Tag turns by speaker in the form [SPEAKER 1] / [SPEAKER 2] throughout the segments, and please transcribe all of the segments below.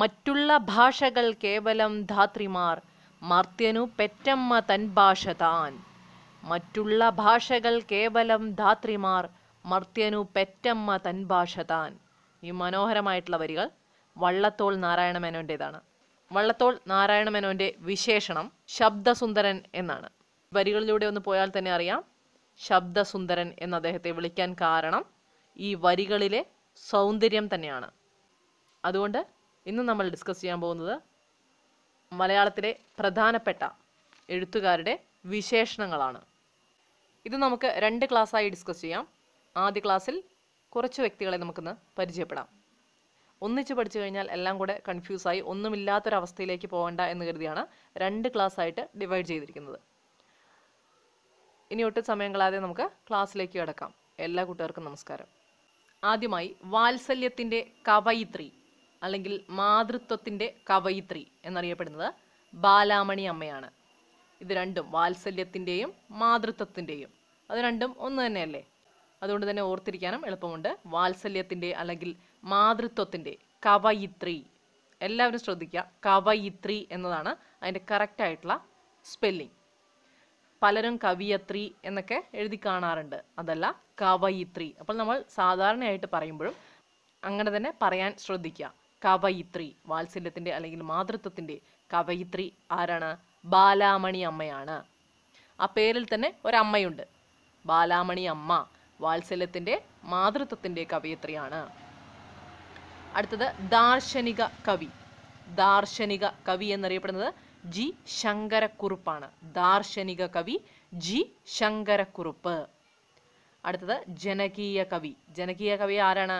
[SPEAKER 1] മറ്റുള്ള ഭാഷകൾ കേവലം ധാത്രിമാർ മർത്യനു പെറ്റമ്മ തൻ ഭാഷ താൻ മറ്റുള്ള ഭാഷകൾ കേവലം ധാത്രിമാർ മർത്യനു പെറ്റമ്മ തൻ ഭാഷ താൻ ഈ മനോഹരമായിട്ടുള്ള വരികൾ വള്ളത്തോൾ മേനോൻ്റെതാണ് വള്ളത്തോൾ മേനോൻ്റെ വിശേഷണം ശബ്ദസുന്ദരൻ എന്നാണ് വരികളിലൂടെ ഒന്ന് പോയാൽ തന്നെ അറിയാം ശബ്ദസുന്ദരൻ എന്ന് അദ്ദേഹത്തെ വിളിക്കാൻ കാരണം ഈ വരികളിലെ സൗന്ദര്യം തന്നെയാണ് അതുകൊണ്ട് ഇന്ന് നമ്മൾ ഡിസ്കസ് ചെയ്യാൻ പോകുന്നത് മലയാളത്തിലെ പ്രധാനപ്പെട്ട എഴുത്തുകാരുടെ വിശേഷണങ്ങളാണ് ഇത് നമുക്ക് രണ്ട് ക്ലാസ്സായി ഡിസ്കസ് ചെയ്യാം ആദ്യ ക്ലാസ്സിൽ കുറച്ച് വ്യക്തികളെ നമുക്കിന്ന് പരിചയപ്പെടാം ഒന്നിച്ച് പഠിച്ചു കഴിഞ്ഞാൽ എല്ലാം കൂടെ കൺഫ്യൂസായി ഒന്നുമില്ലാത്തൊരവസ്ഥയിലേക്ക് പോകണ്ട എന്ന് കരുതിയാണ് രണ്ട് ക്ലാസ് ആയിട്ട് ഡിവൈഡ് ചെയ്തിരിക്കുന്നത് ഇനി ഒട്ടും സമയം കളയാതെ നമുക്ക് ക്ലാസ്സിലേക്ക് കിടക്കാം എല്ലാ കൂട്ടുകാർക്കും നമസ്കാരം ആദ്യമായി വാത്സല്യത്തിൻ്റെ കവയിത്രി അല്ലെങ്കിൽ മാതൃത്വത്തിൻ്റെ കവയിത്രി എന്നറിയപ്പെടുന്നത് ബാലാമണി അമ്മയാണ് ഇത് രണ്ടും വാത്സല്യത്തിൻ്റെയും മാതൃത്വത്തിൻ്റെയും അത് രണ്ടും ഒന്ന് തന്നെയല്ലേ അതുകൊണ്ട് തന്നെ ഓർത്തിരിക്കാനും എളുപ്പമുണ്ട് വാത്സല്യത്തിൻ്റെ അല്ലെങ്കിൽ മാതൃത്വത്തിൻ്റെ കവയിത്രി എല്ലാവരും ശ്രദ്ധിക്കുക കവയിത്രി എന്നതാണ് അതിൻ്റെ കറക്റ്റായിട്ടുള്ള സ്പെല്ലിംഗ് പലരും കവിയത്രി എന്നൊക്കെ എഴുതി കാണാറുണ്ട് അതല്ല കവയിത്രി അപ്പോൾ നമ്മൾ സാധാരണയായിട്ട് പറയുമ്പോഴും അങ്ങനെ തന്നെ പറയാൻ ശ്രദ്ധിക്കുക കവയിത്രി വാത്സല്യത്തിൻ്റെ അല്ലെങ്കിൽ മാതൃത്വത്തിൻ്റെ കവയിത്രി ആരാണ് ബാലാമണി അമ്മയാണ് ആ പേരിൽ തന്നെ ഒരമ്മയുണ്ട് ബാലാമണി അമ്മ വാത്സല്യത്തിൻ്റെ മാതൃത്വത്തിൻ്റെ കവയിത്രിയാണ് അടുത്തത് ദാർശനിക കവി ദാർശനിക കവി എന്നറിയപ്പെടുന്നത് ജി ശങ്കരക്കുറുപ്പാണ് ദാർശനിക കവി ജി ശങ്കരക്കുറുപ്പ് അടുത്തത് ജനകീയ കവി ജനകീയ കവി ആരാണ്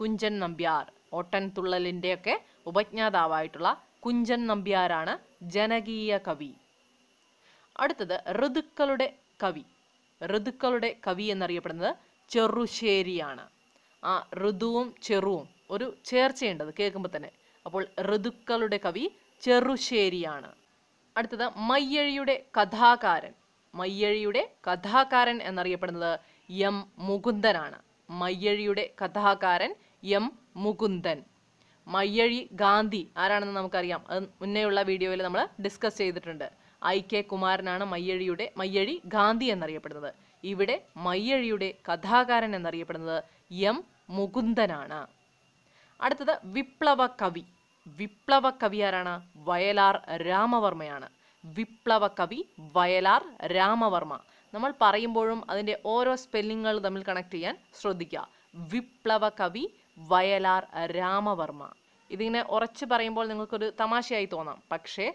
[SPEAKER 1] കുഞ്ചൻ നമ്പ്യാർ ഓട്ടൻതുള്ളലിൻ്റെയൊക്കെ ഉപജ്ഞാതാവായിട്ടുള്ള കുഞ്ചൻ നമ്പ്യാരാണ് ജനകീയ കവി അടുത്തത് ഋതുക്കളുടെ കവി ഋതുക്കളുടെ കവി എന്നറിയപ്പെടുന്നത് ചെറുശ്ശേരിയാണ് ആ ഋതുവും ചെറുവും ഒരു ചേർച്ചയുണ്ടത് കേൾക്കുമ്പോൾ തന്നെ അപ്പോൾ ഋതുക്കളുടെ കവി ചെറുശ്ശേരിയാണ് അടുത്തത് മയ്യഴിയുടെ കഥാകാരൻ മയ്യഴിയുടെ കഥാകാരൻ എന്നറിയപ്പെടുന്നത് എം മുകുന്ദനാണ് മയ്യഴിയുടെ കഥാകാരൻ എം മുകുന്ദൻ മയ്യഴി ഗാന്ധി ആരാണെന്ന് നമുക്കറിയാം അത് മുന്നേയുള്ള വീഡിയോയിൽ നമ്മൾ ഡിസ്കസ് ചെയ്തിട്ടുണ്ട് ഐ കെ കുമാരനാണ് മയ്യഴിയുടെ മയ്യഴി ഗാന്ധി എന്നറിയപ്പെടുന്നത് ഇവിടെ മയ്യഴിയുടെ കഥാകാരൻ എന്നറിയപ്പെടുന്നത് എം മുകുന്ദനാണ് അടുത്തത് വിപ്ലവ കവി വിപ്ലവ കവി ആരാണ് വയലാർ രാമവർമ്മയാണ് വിപ്ലവ കവി വയലാർ രാമവർമ്മ നമ്മൾ പറയുമ്പോഴും അതിൻ്റെ ഓരോ സ്പെല്ലിങ്ങുകൾ തമ്മിൽ കണക്ട് ചെയ്യാൻ ശ്രദ്ധിക്കുക വിപ്ലവ കവി വയലാർ രാമവർമ്മ ഇതിങ്ങനെ ഉറച്ച് പറയുമ്പോൾ നിങ്ങൾക്കൊരു തമാശയായി തോന്നാം പക്ഷേ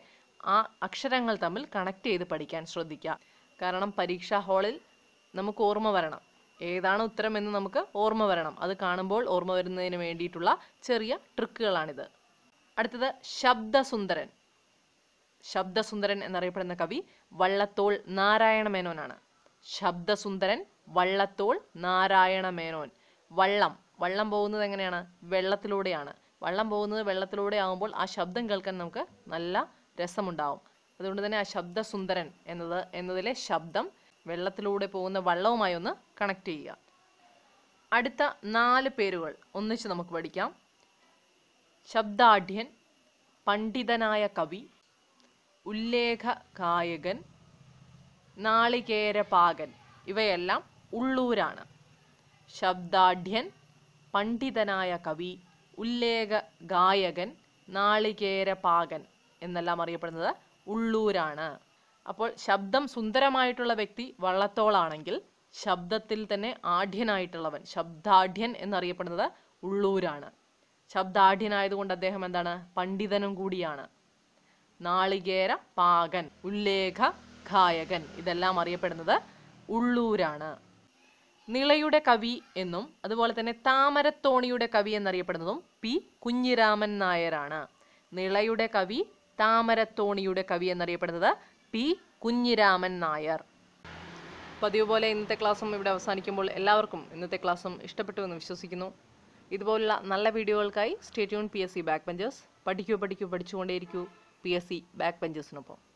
[SPEAKER 1] ആ അക്ഷരങ്ങൾ തമ്മിൽ കണക്ട് ചെയ്ത് പഠിക്കാൻ ശ്രദ്ധിക്കുക കാരണം പരീക്ഷാ ഹാളിൽ നമുക്ക് ഓർമ്മ വരണം ഏതാണ് ഉത്തരമെന്ന് നമുക്ക് ഓർമ്മ വരണം അത് കാണുമ്പോൾ ഓർമ്മ വരുന്നതിന് വേണ്ടിയിട്ടുള്ള ചെറിയ ട്രിക്കുകളാണിത് അടുത്തത് ശബ്ദസുന്ദരൻ ശബ്ദസുന്ദരൻ എന്നറിയപ്പെടുന്ന കവി വള്ളത്തോൾ നാരായണ മേനോനാണ് ശബ്ദസുന്ദരൻ വള്ളത്തോൾ നാരായണ മേനോൻ വള്ളം വള്ളം പോകുന്നത് എങ്ങനെയാണ് വെള്ളത്തിലൂടെയാണ് വള്ളം പോകുന്നത് വെള്ളത്തിലൂടെ ആകുമ്പോൾ ആ ശബ്ദം കേൾക്കാൻ നമുക്ക് നല്ല രസമുണ്ടാവും അതുകൊണ്ട് തന്നെ ആ ശബ്ദസുന്ദരൻ എന്നത് എന്നതിലെ ശബ്ദം വെള്ളത്തിലൂടെ പോകുന്ന വള്ളവുമായി ഒന്ന് കണക്ട് ചെയ്യുക അടുത്ത നാല് പേരുകൾ ഒന്നിച്ച് നമുക്ക് പഠിക്കാം ശബ്ദാഢ്യൻ പണ്ഡിതനായ കവി ഉല്ലേഖ ഗായകൻ നാളികേരപാകൻ ഇവയെല്ലാം ഉള്ളൂരാണ് ശബ്ദാഢ്യൻ പണ്ഡിതനായ കവി ഉല്ലേഖ ഗായകൻ നാളികേരപാകൻ എന്നെല്ലാം അറിയപ്പെടുന്നത് ഉള്ളൂരാണ് അപ്പോൾ ശബ്ദം സുന്ദരമായിട്ടുള്ള വ്യക്തി വള്ളത്തോളാണെങ്കിൽ ശബ്ദത്തിൽ തന്നെ ആഢ്യനായിട്ടുള്ളവൻ ശബ്ദാഢ്യൻ എന്നറിയപ്പെടുന്നത് ഉള്ളൂരാണ് ശബ്ദാഢ്യനായതുകൊണ്ട് അദ്ദേഹം എന്താണ് പണ്ഡിതനും കൂടിയാണ് നാളികേര പാകൻ ഉല്ലേഖ ഗായകൻ ഇതെല്ലാം അറിയപ്പെടുന്നത് ഉള്ളൂരാണ് നിളയുടെ കവി എന്നും അതുപോലെ തന്നെ താമരത്തോണിയുടെ കവി എന്നറിയപ്പെടുന്നതും പി കുഞ്ഞിരാമൻ നായരാണ് നിളയുടെ കവി താമരത്തോണിയുടെ കവി എന്നറിയപ്പെടുന്നത് പി കുഞ്ഞിരാമൻ നായർ പതിവ് പോലെ ഇന്നത്തെ ക്ലാസ്സും ഇവിടെ അവസാനിക്കുമ്പോൾ എല്ലാവർക്കും ഇന്നത്തെ ക്ലാസ്സും ഇഷ്ടപ്പെട്ടു എന്ന് വിശ്വസിക്കുന്നു ഇതുപോലുള്ള നല്ല വീഡിയോകൾക്കായി stay tuned P S C back benchers പഠിക്കൂ പഠിക്കൂ പഠിച്ചുകൊണ്ടേയിരിക്കൂ പി എസ് സി ബാക്ക് ബെഞ്ചേഴ്സിനൊപ്പം